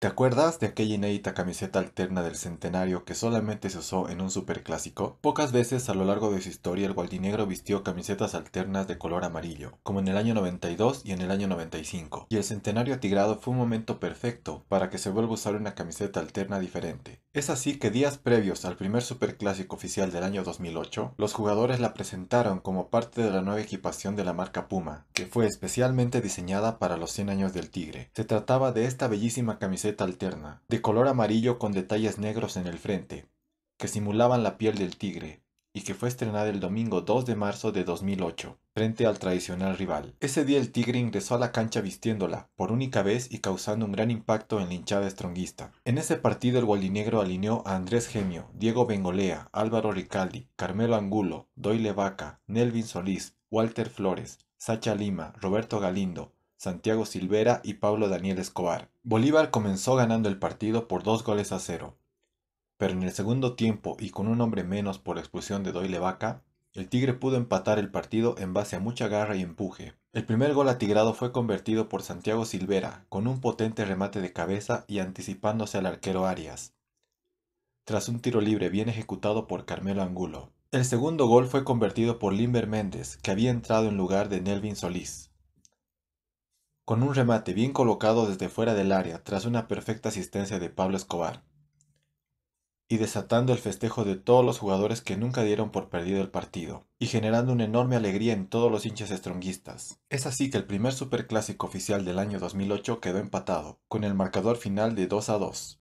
¿Te acuerdas de aquella inédita camiseta alterna del centenario que solamente se usó en un superclásico? Pocas veces a lo largo de su historia el gualdinegro vistió camisetas alternas de color amarillo, como en el año 92 y en el año 95, y el centenario atigrado fue un momento perfecto para que se vuelva a usar una camiseta alterna diferente. Es así que días previos al primer Superclásico oficial del año 2008, los jugadores la presentaron como parte de la nueva equipación de la marca Puma, que fue especialmente diseñada para los 100 años del Tigre. Se trataba de esta bellísima camiseta alterna, de color amarillo con detalles negros en el frente, que simulaban la piel del tigre, y que fue estrenada el domingo 2 de marzo de 2008, frente al tradicional rival. Ese día el Tigre ingresó a la cancha vistiéndola por única vez y causando un gran impacto en la hinchada estronguista. En ese partido el gualinegro alineó a Andrés Gemio, Diego Bengolea, Álvaro Ricaldi, Carmelo Angulo, Doyle Vaca, Nelvin Solís, Walter Flores, Sacha Lima, Roberto Galindo, Santiago Silvera y Pablo Daniel Escobar. Bolívar comenzó ganando el partido por dos goles a cero, pero en el segundo tiempo y con un hombre menos por la expulsión de Doyle Vaca, el Tigre pudo empatar el partido en base a mucha garra y empuje. El primer gol atigrado fue convertido por Santiago Silvera con un potente remate de cabeza y anticipándose al arquero Arias, tras un tiro libre bien ejecutado por Carmelo Angulo. El segundo gol fue convertido por Limber Méndez, que había entrado en lugar de Nelvin Solís. Con un remate bien colocado desde fuera del área tras una perfecta asistencia de Pablo Escobar y desatando el festejo de todos los jugadores que nunca dieron por perdido el partido, y generando una enorme alegría en todos los hinchas estronguistas. Es así que el primer superclásico oficial del año 2008 quedó empatado, con el marcador final de 2 a 2.